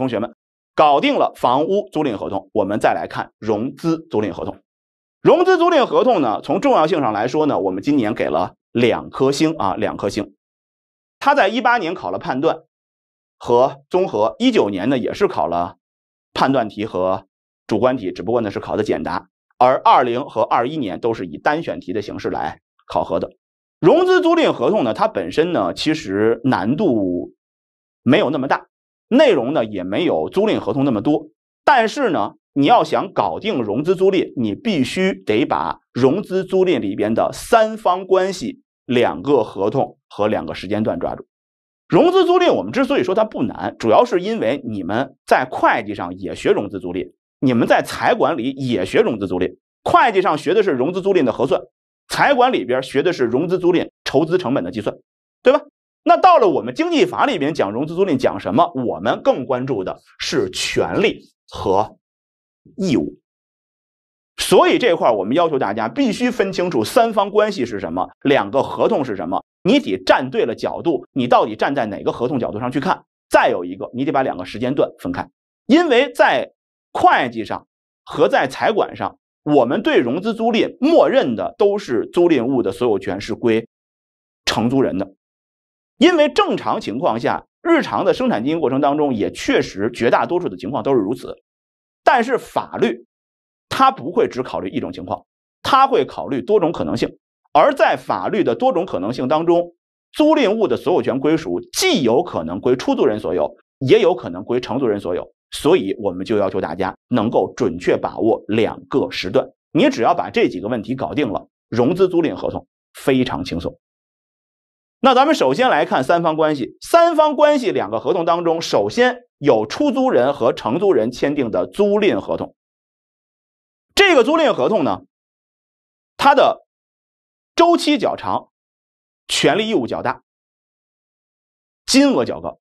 同学们，搞定了房屋租赁合同，我们再来看融资租赁合同。融资租赁合同呢，从重要性上来说呢，我们今年给了两颗星啊，两颗星。它在一八年考了判断和综合，一九年呢也是考了判断题和主观题，只不过呢是考的简答。而二零和二一年都是以单选题的形式来考核的。融资租赁合同呢，它本身呢其实难度没有那么大。内容呢也没有租赁合同那么多，但是呢，你要想搞定融资租赁，你必须得把融资租赁里边的三方关系、两个合同和两个时间段抓住。融资租赁我们之所以说它不难，主要是因为你们在会计上也学融资租赁，你们在财管里也学融资租赁。会计上学的是融资租赁的核算，财管里边学的是融资租赁筹资成本的计算，对吧？那到了我们经济法里面讲融资租赁讲什么？我们更关注的是权利和义务。所以这块儿我们要求大家必须分清楚三方关系是什么，两个合同是什么。你得站对了角度，你到底站在哪个合同角度上去看。再有一个，你得把两个时间段分开，因为在会计上和在财管上，我们对融资租赁默认的都是租赁物的所有权是归承租人的。因为正常情况下，日常的生产经营过程当中，也确实绝大多数的情况都是如此。但是法律，它不会只考虑一种情况，它会考虑多种可能性。而在法律的多种可能性当中，租赁物的所有权归属，既有可能归出租人所有，也有可能归承租人所有。所以，我们就要求大家能够准确把握两个时段。你只要把这几个问题搞定了，融资租赁合同非常轻松。那咱们首先来看三方关系，三方关系两个合同当中，首先有出租人和承租人签订的租赁合同，这个租赁合同呢，它的周期较长，权利义务较大，金额较高，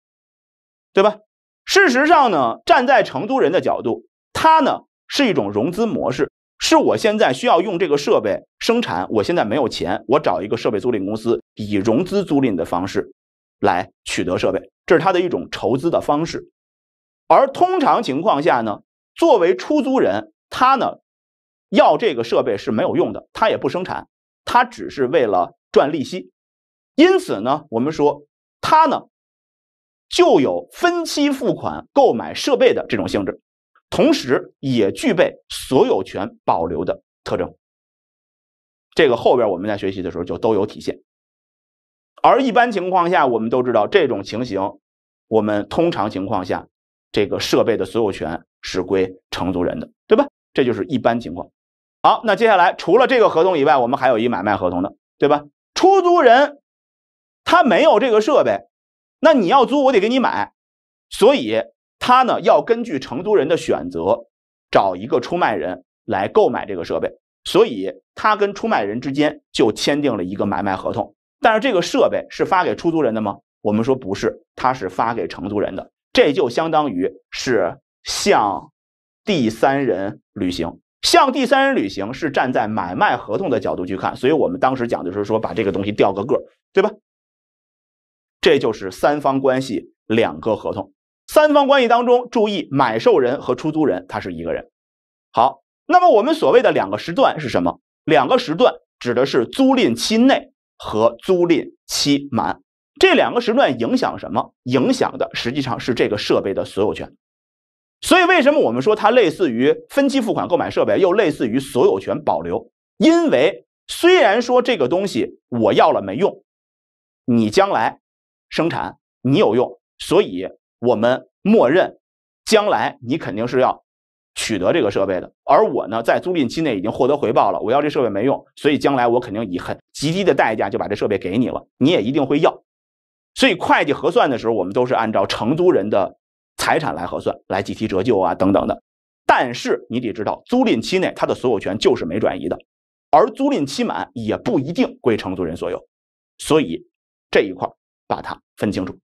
对吧？事实上呢，站在承租人的角度，它呢是一种融资模式，是我现在需要用这个设备生产，我现在没有钱，我找一个设备租赁公司。以融资租赁的方式来取得设备，这是它的一种筹资的方式。而通常情况下呢，作为出租人，他呢要这个设备是没有用的，他也不生产，他只是为了赚利息。因此呢，我们说他呢就有分期付款购买设备的这种性质，同时也具备所有权保留的特征。这个后边我们在学习的时候就都有体现。而一般情况下，我们都知道这种情形，我们通常情况下，这个设备的所有权是归承租人的，对吧？这就是一般情况。好，那接下来除了这个合同以外，我们还有一买卖合同的，对吧？出租人他没有这个设备，那你要租我得给你买，所以他呢要根据承租人的选择，找一个出卖人来购买这个设备，所以他跟出卖人之间就签订了一个买卖合同。但是这个设备是发给出租人的吗？我们说不是，他是发给承租人的，这就相当于是向第三人履行。向第三人履行是站在买卖合同的角度去看，所以我们当时讲的就是说把这个东西调个个，对吧？这就是三方关系，两个合同。三方关系当中，注意买受人和出租人他是一个人。好，那么我们所谓的两个时段是什么？两个时段指的是租赁期内。和租赁期满这两个时段影响什么？影响的实际上是这个设备的所有权。所以为什么我们说它类似于分期付款购买设备，又类似于所有权保留？因为虽然说这个东西我要了没用，你将来生产你有用，所以我们默认将来你肯定是要。取得这个设备的，而我呢，在租赁期内已经获得回报了，我要这设备没用，所以将来我肯定以很极低的代价就把这设备给你了，你也一定会要。所以会计核算的时候，我们都是按照承租人的财产来核算、来计提折旧啊等等的。但是你得知道，租赁期内它的所有权就是没转移的，而租赁期满也不一定归承租人所有。所以这一块把它分清楚。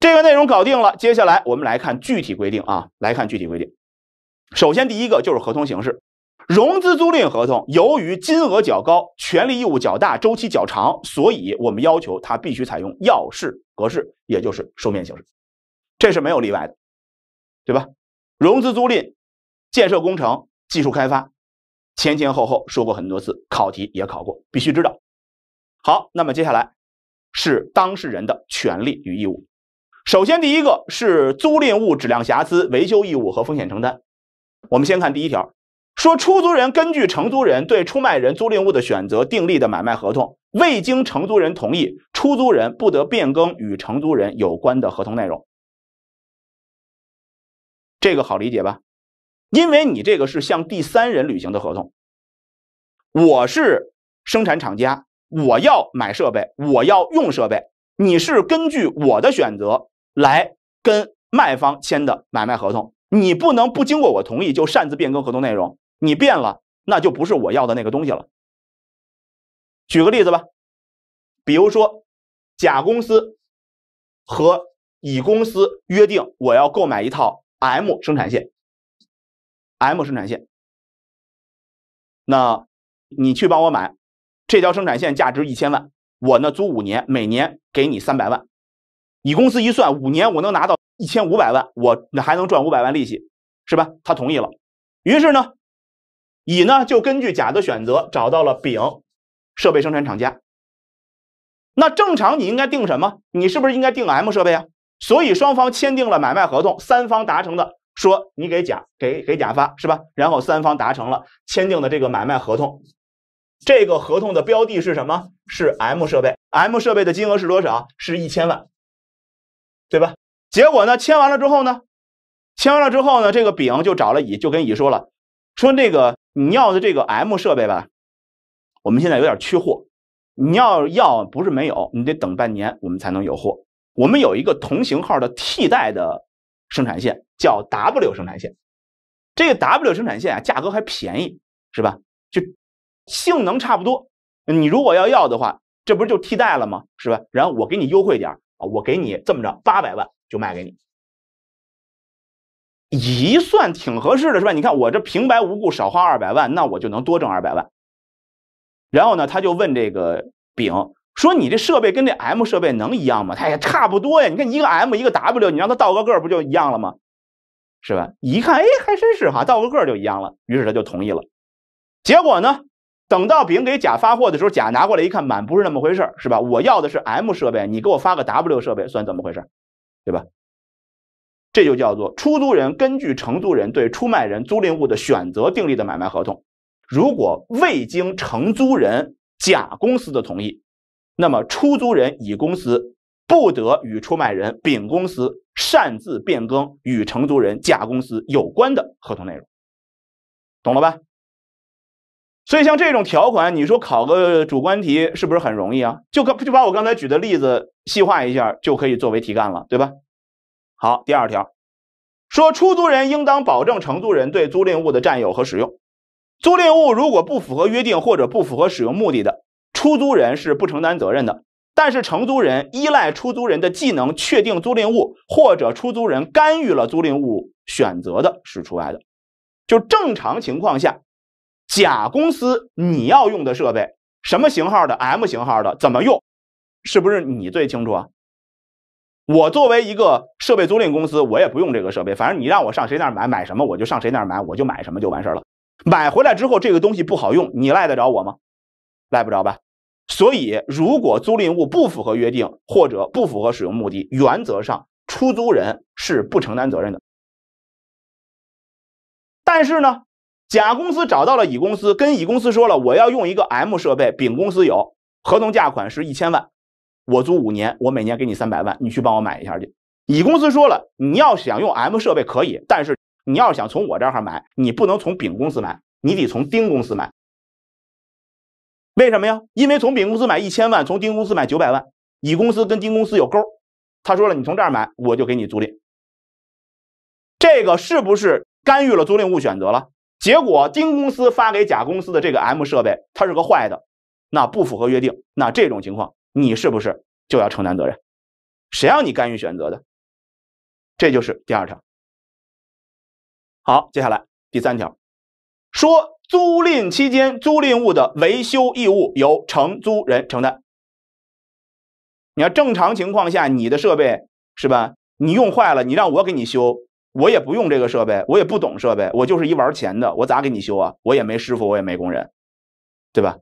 这个内容搞定了，接下来我们来看具体规定啊，来看具体规定。首先，第一个就是合同形式，融资租赁合同由于金额较高、权利义务较大、周期较长，所以我们要求它必须采用要式格式，也就是书面形式，这是没有例外的，对吧？融资租赁、建设工程、技术开发，前前后后说过很多次，考题也考过，必须知道。好，那么接下来是当事人的权利与义务。首先，第一个是租赁物质量瑕疵、维修义务和风险承担。我们先看第一条，说出租人根据承租人对出卖人租赁物的选择订立的买卖合同，未经承租人同意，出租人不得变更与承租人有关的合同内容。这个好理解吧？因为你这个是向第三人履行的合同。我是生产厂家，我要买设备，我要用设备，你是根据我的选择来跟卖方签的买卖合同。你不能不经过我同意就擅自变更合同内容，你变了，那就不是我要的那个东西了。举个例子吧，比如说，甲公司和乙公司约定，我要购买一套 M 生产线。M 生产线，那，你去帮我买，这条生产线价值一千万，我呢租五年，每年给你三百万。乙公司一算，五年我能拿到一千五百万，我还能赚五百万利息，是吧？他同意了。于是呢，乙呢就根据甲的选择找到了丙设备生产厂家。那正常你应该定什么？你是不是应该定 M 设备啊？所以双方签订了买卖合同，三方达成的说你给甲给给甲发是吧？然后三方达成了签订的这个买卖合同，这个合同的标的是什么？是 M 设备。M 设备的金额是多少？是一千万。对吧？结果呢？签完了之后呢？签完了之后呢？这个丙就找了乙，就跟乙说了，说那个你要的这个 M 设备吧，我们现在有点缺货，你要要不是没有，你得等半年我们才能有货。我们有一个同型号的替代的生产线，叫 W 生产线，这个 W 生产线啊，价格还便宜，是吧？就性能差不多。你如果要要的话，这不是就替代了吗？是吧？然后我给你优惠点啊，我给你这么着，八百万就卖给你。一算挺合适的，是吧？你看我这平白无故少花二百万，那我就能多挣二百万。然后呢，他就问这个丙说：“你这设备跟这 M 设备能一样吗？”他也差不多呀。你看一个 M 一个 W，你让他倒个个不就一样了吗？是吧？一看，哎，还真是哈，倒个个就一样了。于是他就同意了。结果呢？等到丙给甲发货的时候，甲拿过来一看，满不是那么回事是吧？我要的是 M 设备，你给我发个 W 设备，算怎么回事对吧？这就叫做出租人根据承租人对出卖人租赁物的选择订立的买卖合同。如果未经承租人甲公司的同意，那么出租人乙公司不得与出卖人丙公司擅自变更与承租人甲公司有关的合同内容，懂了吧？所以像这种条款，你说考个主观题是不是很容易啊？就可就把我刚才举的例子细化一下，就可以作为题干了，对吧？好，第二条，说出租人应当保证承租人对租赁物的占有和使用。租赁物如果不符合约定或者不符合使用目的的，出租人是不承担责任的。但是承租人依赖出租人的技能确定租赁物，或者出租人干预了租赁物选择的，是除外的。就正常情况下。甲公司，你要用的设备什么型号的？M 型号的怎么用？是不是你最清楚啊？我作为一个设备租赁公司，我也不用这个设备，反正你让我上谁那儿买，买什么我就上谁那儿买，我就买什么就完事儿了。买回来之后这个东西不好用，你赖得着我吗？赖不着吧。所以，如果租赁物不符合约定或者不符合使用目的，原则上出租人是不承担责任的。但是呢？甲公司找到了乙公司，跟乙公司说了，我要用一个 M 设备，丙公司有，合同价款是一千万，我租五年，我每年给你三百万，你去帮我买一下去。乙公司说了，你要想用 M 设备可以，但是你要想从我这儿买，你不能从丙公司买，你得从丁公司买。为什么呀？因为从丙公司买一千万，从丁公司买九百万，乙公司跟丁公司有勾他说了，你从这儿买，我就给你租赁。这个是不是干预了租赁物选择了？结果丁公司发给甲公司的这个 M 设备，它是个坏的，那不符合约定。那这种情况，你是不是就要承担责任？谁让你干预选择的？这就是第二条。好，接下来第三条，说租赁期间租赁物的维修义务由承租人承担。你要正常情况下，你的设备是吧？你用坏了，你让我给你修。我也不用这个设备，我也不懂设备，我就是一玩钱的，我咋给你修啊？我也没师傅，我也没工人，对吧？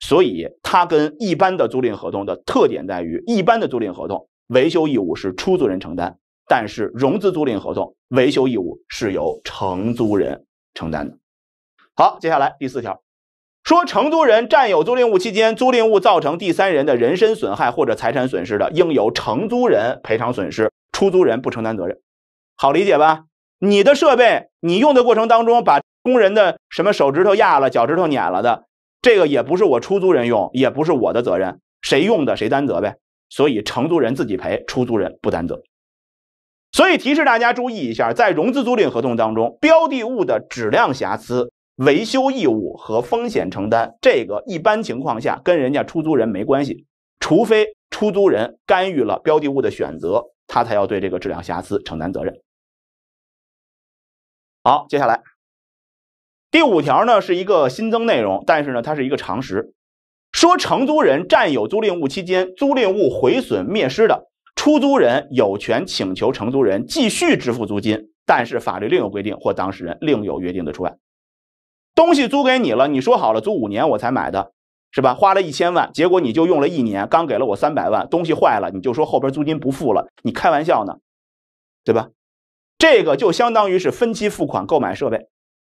所以，它跟一般的租赁合同的特点在于，一般的租赁合同维修义务是出租人承担，但是融资租赁合同维修义务是由承租人承担的。好，接下来第四条，说承租人占有租赁物期间，租赁物造成第三人的人身损害或者财产损失的，应由承租人赔偿损失，出租人不承担责任。好理解吧？你的设备，你用的过程当中把工人的什么手指头压了、脚趾头碾了的，这个也不是我出租人用，也不是我的责任，谁用的谁担责呗。所以承租人自己赔，出租人不担责。所以提示大家注意一下，在融资租赁合同当中，标的物的质量瑕疵、维修义务和风险承担，这个一般情况下跟人家出租人没关系，除非。出租人干预了标的物的选择，他才要对这个质量瑕疵承担责任。好，接下来第五条呢是一个新增内容，但是呢它是一个常识，说承租人占有租赁物期间，租赁物毁损灭失的，出租人有权请求承租人继续支付租金，但是法律另有规定或当事人另有约定的除外。东西租给你了，你说好了租五年我才买的。是吧？花了一千万，结果你就用了一年，刚给了我三百万，东西坏了你就说后边租金不付了，你开玩笑呢，对吧？这个就相当于是分期付款购买设备。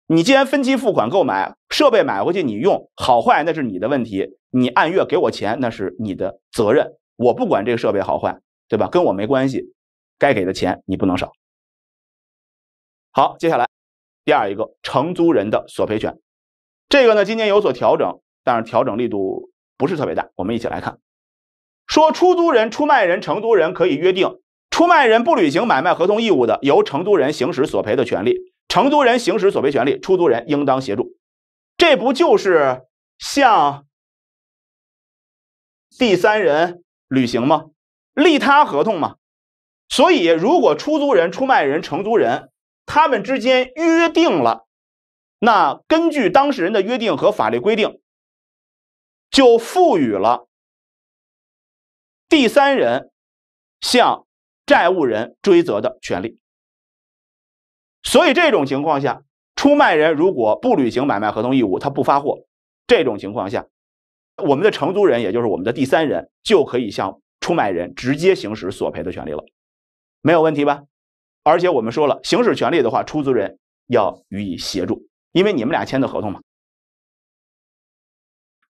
你既然分期付款购买设备买回去你用好坏那是你的问题，你按月给我钱那是你的责任，我不管这个设备好坏，对吧？跟我没关系，该给的钱你不能少。好，接下来第二一个承租人的索赔权，这个呢今年有所调整。但是调整力度不是特别大，我们一起来看。说出租人、出卖人、承租人可以约定，出卖人不履行买卖合同义务的，由承租人行使索赔的权利。承租人行使索赔权利，出租人应当协助。这不就是向第三人履行吗？利他合同嘛。所以，如果出租人、出卖人、承租人他们之间约定了，那根据当事人的约定和法律规定。就赋予了第三人向债务人追责的权利。所以这种情况下，出卖人如果不履行买卖合同义务，他不发货，这种情况下，我们的承租人，也就是我们的第三人，就可以向出卖人直接行使索赔的权利了，没有问题吧？而且我们说了，行使权利的话，出租人要予以协助，因为你们俩签的合同嘛。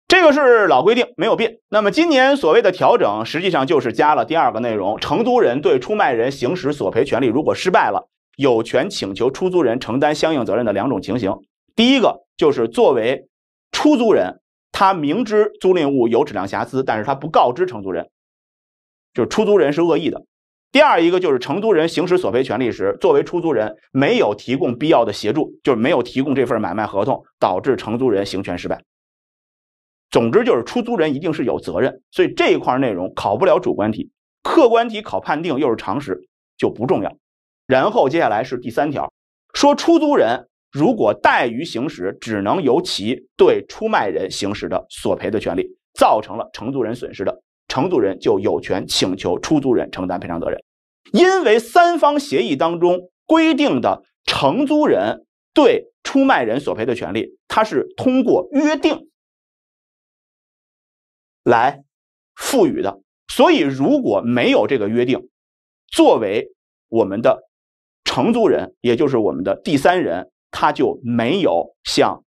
这个是老规定，没有变。那么今年所谓的调整，实际上就是加了第二个内容：承租人对出卖人行使索赔权利如果失败了，有权请求出租人承担相应责任的两种情形。第一个就是作为出租人，他明知租赁物有质量瑕疵，但是他不告知承租人，就是出租人是恶意的。第二一个就是承租人行使索赔权利时，作为出租人没有提供必要的协助，就是没有提供这份买卖合同，导致承租人行权失败。总之就是出租人一定是有责任，所以这一块内容考不了主观题，客观题考判定又是常识就不重要。然后接下来是第三条，说出租人如果怠于行使，只能由其对出卖人行使的索赔的权利，造成了承租人损失的，承租人就有权请求出租人承担赔偿责任，因为三方协议当中规定的承租人对出卖人索赔的权利，它是通过约定。来赋予的，所以如果没有这个约定，作为我们的承租人，也就是我们的第三人，他就没有向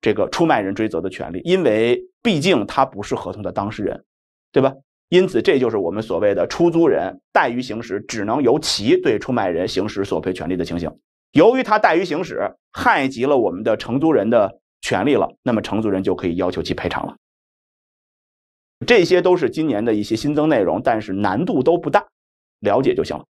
这个出卖人追责的权利，因为毕竟他不是合同的当事人，对吧？因此，这就是我们所谓的出租人怠于行使，只能由其对出卖人行使索赔权利的情形。由于他怠于行使，害及了我们的承租人的权利了，那么承租人就可以要求其赔偿了。这些都是今年的一些新增内容，但是难度都不大，了解就行了。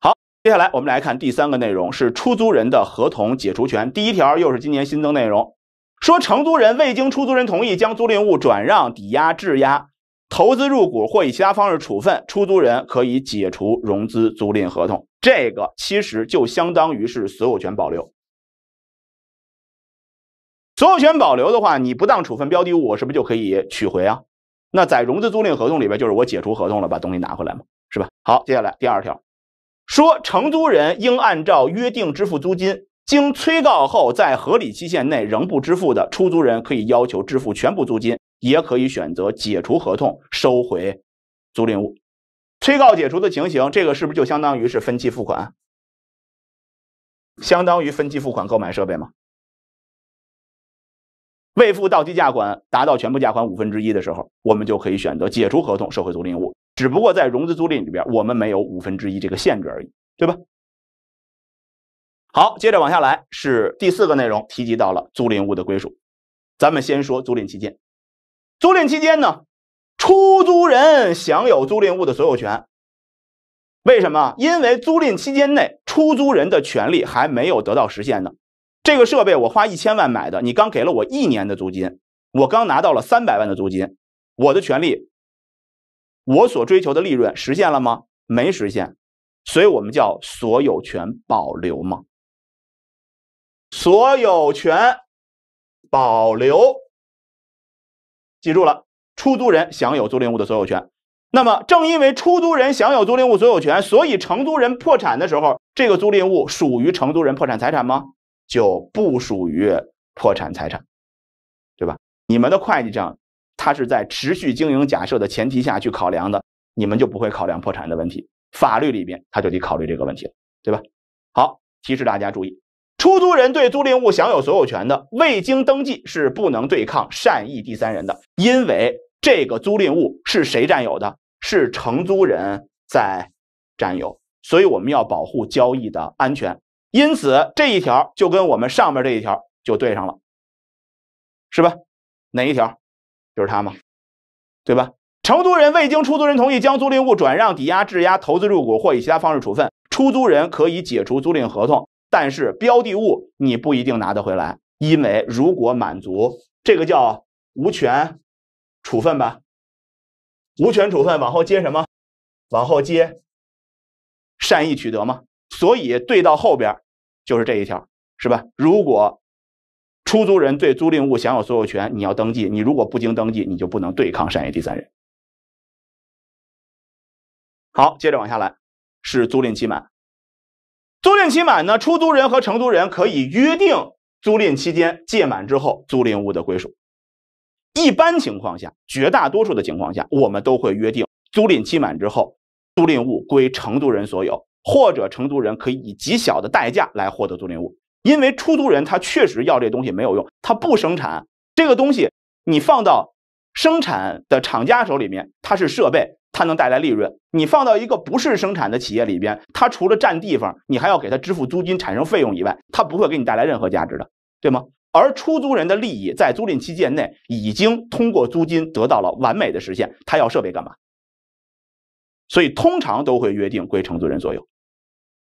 好，接下来我们来看第三个内容，是出租人的合同解除权。第一条又是今年新增内容，说承租人未经出租人同意，将租赁物转让、抵押、质押、投资入股或以其他方式处分，出租人可以解除融资租赁合同。这个其实就相当于是所有权保留。所有权保留的话，你不当处分标的物，我是不是就可以取回啊？那在融资租赁合同里边，就是我解除合同了，把东西拿回来嘛，是吧？好，接下来第二条，说承租人应按照约定支付租金，经催告后在合理期限内仍不支付的，出租人可以要求支付全部租金，也可以选择解除合同，收回租赁物。催告解除的情形，这个是不是就相当于是分期付款？相当于分期付款购买设备吗？未付到期价款达到全部价款五分之一的时候，我们就可以选择解除合同，收回租赁物。只不过在融资租赁里边，我们没有五分之一这个限制而已，对吧？好，接着往下来是第四个内容，提及到了租赁物的归属。咱们先说租赁期间，租赁期间呢，出租人享有租赁物的所有权。为什么？因为租赁期间内，出租人的权利还没有得到实现呢。这个设备我花一千万买的，你刚给了我一年的租金，我刚拿到了三百万的租金，我的权利，我所追求的利润实现了吗？没实现，所以我们叫所有权保留嘛。所有权保留，记住了，出租人享有租赁物的所有权。那么正因为出租人享有租赁物所有权，所以承租人破产的时候，这个租赁物属于承租人破产财产吗？就不属于破产财产，对吧？你们的会计账，它是在持续经营假设的前提下去考量的，你们就不会考量破产的问题。法律里边他就得考虑这个问题，对吧？好，提示大家注意：出租人对租赁物享有所有权的，未经登记是不能对抗善意第三人的，因为这个租赁物是谁占有的是承租人在占有，所以我们要保护交易的安全。因此这一条就跟我们上面这一条就对上了，是吧？哪一条？就是它嘛，对吧？承租人未经出租人同意，将租赁物转让、抵押、质押、投资入股或以其他方式处分，出租人可以解除租赁合同，但是标的物你不一定拿得回来，因为如果满足这个叫无权处分吧，无权处分往后接什么？往后接善意取得嘛。所以对到后边。就是这一条，是吧？如果出租人对租赁物享有所有权，你要登记，你如果不经登记，你就不能对抗善意第三人。好，接着往下来是租赁期满。租赁期满呢，出租人和承租人可以约定租赁期间届满之后租赁物的归属。一般情况下，绝大多数的情况下，我们都会约定租赁期满之后，租赁物归承租人所有。或者承租人可以以极小的代价来获得租赁物，因为出租人他确实要这东西没有用，他不生产这个东西。你放到生产的厂家手里面，它是设备，它能带来利润。你放到一个不是生产的企业里边，它除了占地方，你还要给他支付租金产生费用以外，它不会给你带来任何价值的，对吗？而出租人的利益在租赁期间内已经通过租金得到了完美的实现，他要设备干嘛？所以通常都会约定归承租人所有。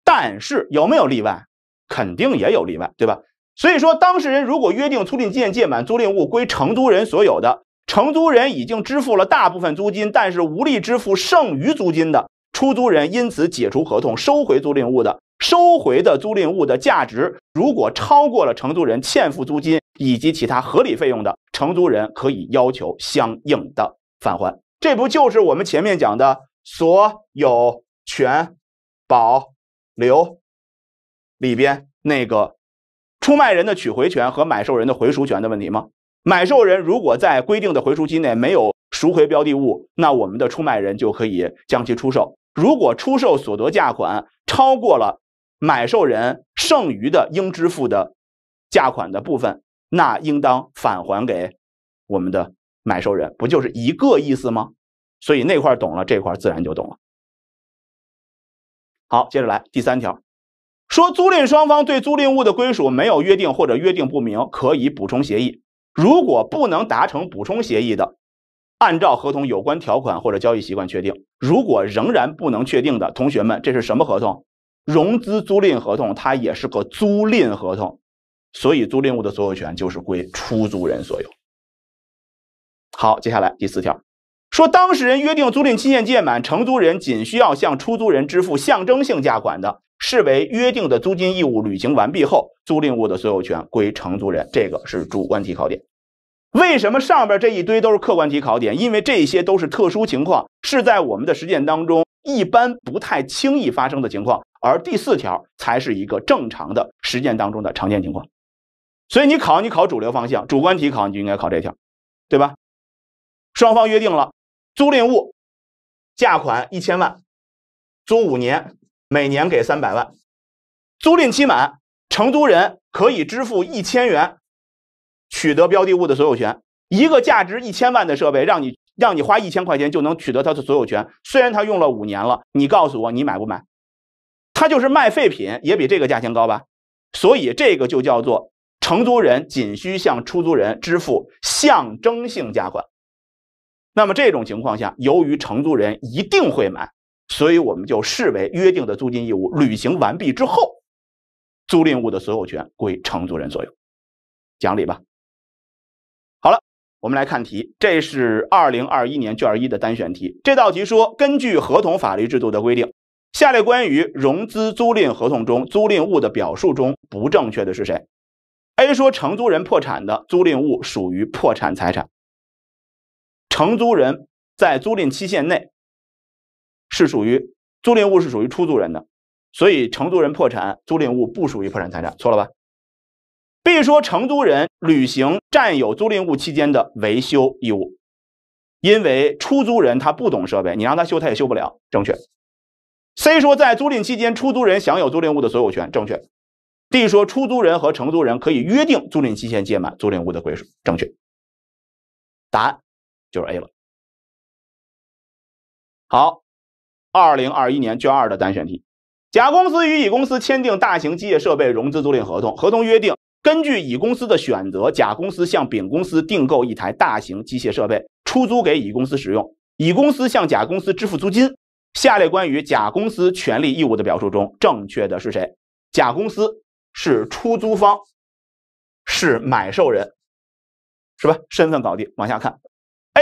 但是有没有例外？肯定也有例外，对吧？所以说，当事人如果约定租赁期限届满，租赁物归承租人所有的，承租人已经支付了大部分租金，但是无力支付剩余租金的，出租人因此解除合同，收回租赁物的，收回的租赁物的价值如果超过了承租人欠付租金以及其他合理费用的，承租人可以要求相应的返还。这不就是我们前面讲的所有权保？留里边那个出卖人的取回权和买受人的回赎权的问题吗？买受人如果在规定的回赎期内没有赎回标的物，那我们的出卖人就可以将其出售。如果出售所得价款超过了买受人剩余的应支付的价款的部分，那应当返还给我们的买受人，不就是一个意思吗？所以那块懂了，这块自然就懂了。好，接着来第三条，说租赁双方对租赁物的归属没有约定或者约定不明，可以补充协议。如果不能达成补充协议的，按照合同有关条款或者交易习惯确定。如果仍然不能确定的，同学们，这是什么合同？融资租赁合同，它也是个租赁合同，所以租赁物的所有权就是归出租人所有。好，接下来第四条。说当事人约定租赁期限届满，承租人仅需要向出租人支付象征性价款的，视为约定的租金义务履行完毕后，租赁物的所有权归承租人。这个是主观题考点。为什么上边这一堆都是客观题考点？因为这些都是特殊情况，是在我们的实践当中一般不太轻易发生的情况。而第四条才是一个正常的实践当中的常见情况。所以你考你考主流方向，主观题考你就应该考这条，对吧？双方约定了。租赁物价款一千万，租五年，每年给三百万。租赁期满，承租人可以支付一千元，取得标的物的所有权。一个价值一千万的设备，让你让你花一千块钱就能取得它的所有权。虽然它用了五年了，你告诉我，你买不买？它就是卖废品也比这个价钱高吧？所以这个就叫做承租人仅需向出租人支付象征性价款。那么这种情况下，由于承租人一定会买，所以我们就视为约定的租金义务履行完毕之后，租赁物的所有权归承租人所有，讲理吧。好了，我们来看题，这是二零二一年卷一的单选题。这道题说，根据合同法律制度的规定，下列关于融资租赁合同中租赁物的表述中不正确的是谁？A 说，承租人破产的租赁物属于破产财产。承租人在租赁期限内是属于租赁物是属于出租人的，所以承租人破产，租赁物不属于破产财产，错了吧？B 说承租人履行占有租赁物期间的维修义务，因为出租人他不懂设备，你让他修他也修不了，正确。C 说在租赁期间，出租人享有租赁物的所有权，正确。D 说出租人和承租人可以约定租赁期限届满租赁物的归属，正确。答案。就是 A 了。好，二零二一年卷二的单选题：甲公司与乙公司签订大型机械设备融资租赁合同，合同约定，根据乙公司的选择，甲公司向丙公司订购一台大型机械设备，出租给乙公司使用，乙公司向甲公司支付租金。下列关于甲公司权利义务的表述中，正确的是谁？甲公司是出租方，是买受人，是吧？身份搞定，往下看。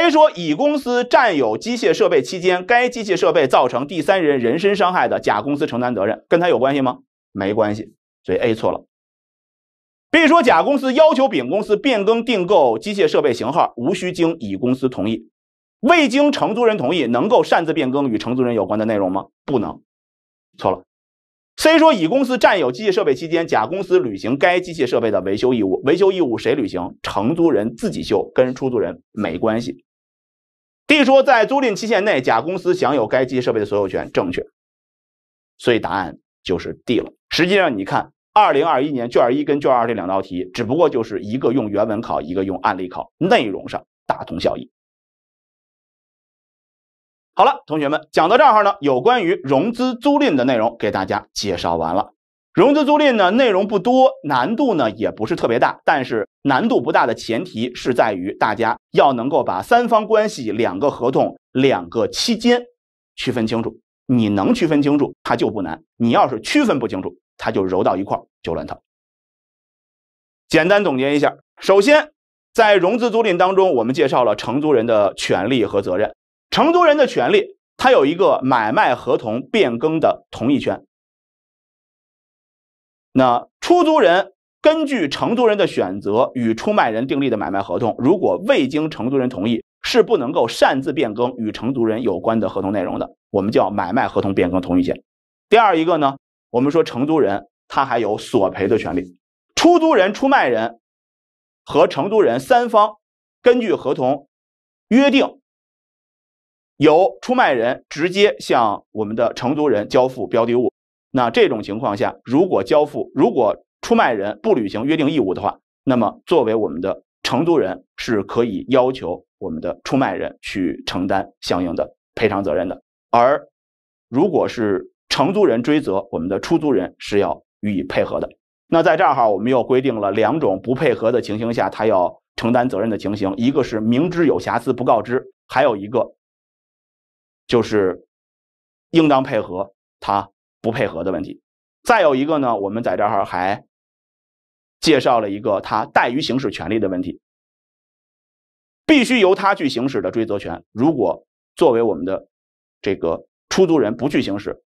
A 说，乙公司占有机械设备期间，该机械设备造成第三人人身伤害的，甲公司承担责任，跟他有关系吗？没关系，所以 A 错了。B 说，甲公司要求丙公司变更订购机械设备型号，无需经乙公司同意，未经承租人同意能够擅自变更与承租人有关的内容吗？不能，错了。C 说，乙公司占有机械设备期间，甲公司履行该机械设备的维修义务，维修义务谁履行？承租人自己修，跟出租人没关系。D 说，在租赁期限内，甲公司享有该机器设备的所有权，正确。所以答案就是 D 了。实际上，你看，2021年卷一跟卷二这两道题，只不过就是一个用原文考，一个用案例考，内容上大同小异。好了，同学们，讲到这儿呢，有关于融资租赁的内容给大家介绍完了。融资租赁呢，内容不多，难度呢也不是特别大。但是难度不大的前提是在于大家要能够把三方关系、两个合同、两个期间区分清楚。你能区分清楚，它就不难；你要是区分不清楚，它就揉到一块就乱套。简单总结一下：首先，在融资租赁当中，我们介绍了承租人的权利和责任。承租人的权利，他有一个买卖合同变更的同意权。那出租人根据承租人的选择与出卖人订立的买卖合同，如果未经承租人同意，是不能够擅自变更与承租人有关的合同内容的。我们叫买卖合同变更同意权。第二一个呢，我们说承租人他还有索赔的权利。出租人、出卖人和承租人三方根据合同约定，由出卖人直接向我们的承租人交付标的物。那这种情况下，如果交付，如果出卖人不履行约定义务的话，那么作为我们的承租人是可以要求我们的出卖人去承担相应的赔偿责任的。而如果是承租人追责，我们的出租人是要予以配合的。那在这儿哈，我们又规定了两种不配合的情形下，他要承担责任的情形，一个是明知有瑕疵不告知，还有一个就是应当配合他。不配合的问题，再有一个呢，我们在这儿还介绍了一个他怠于行使权利的问题，必须由他去行使的追责权，如果作为我们的这个出租人不去行使，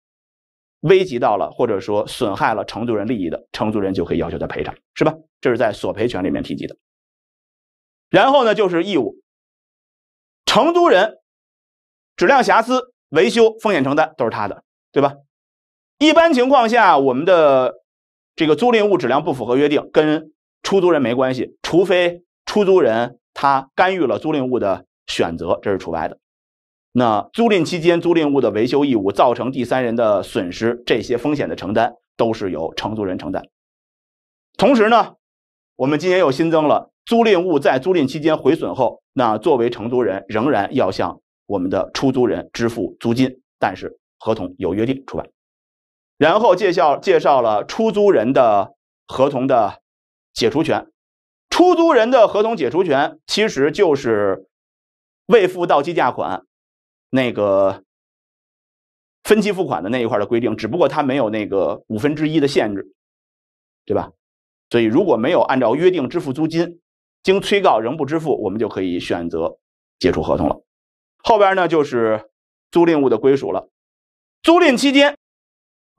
危及到了或者说损害了承租人利益的，承租人就可以要求他赔偿，是吧？这是在索赔权里面提及的。然后呢，就是义务，承租人质量瑕疵维修风险承担都是他的，对吧？一般情况下，我们的这个租赁物质量不符合约定，跟出租人没关系，除非出租人他干预了租赁物的选择，这是除外的。那租赁期间租赁物的维修义务，造成第三人的损失，这些风险的承担都是由承租人承担。同时呢，我们今年又新增了租赁物在租赁期间毁损后，那作为承租人仍然要向我们的出租人支付租金，但是合同有约定除外。然后介绍介绍了出租人的合同的解除权，出租人的合同解除权其实就是未付到期价款那个分期付款的那一块的规定，只不过它没有那个五分之一的限制，对吧？所以如果没有按照约定支付租金，经催告仍不支付，我们就可以选择解除合同了。后边呢就是租赁物的归属了，租赁期间。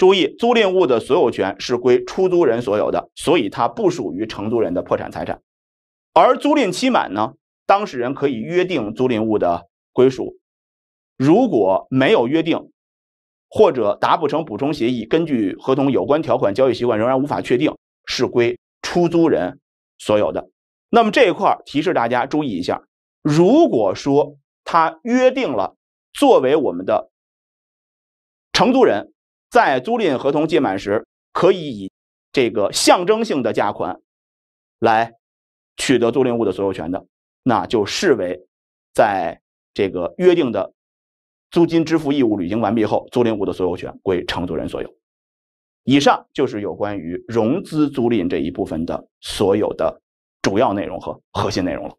注意，租赁物的所有权是归出租人所有的，所以它不属于承租人的破产财产。而租赁期满呢，当事人可以约定租赁物的归属，如果没有约定，或者达不成补充协议，根据合同有关条款、交易习惯，仍然无法确定是归出租人所有的。那么这一块提示大家注意一下：如果说他约定了作为我们的承租人。在租赁合同届满时，可以以这个象征性的价款来取得租赁物的所有权的，那就视为在这个约定的租金支付义务履行完毕后，租赁物的所有权归承租人所有。以上就是有关于融资租赁这一部分的所有的主要内容和核心内容了。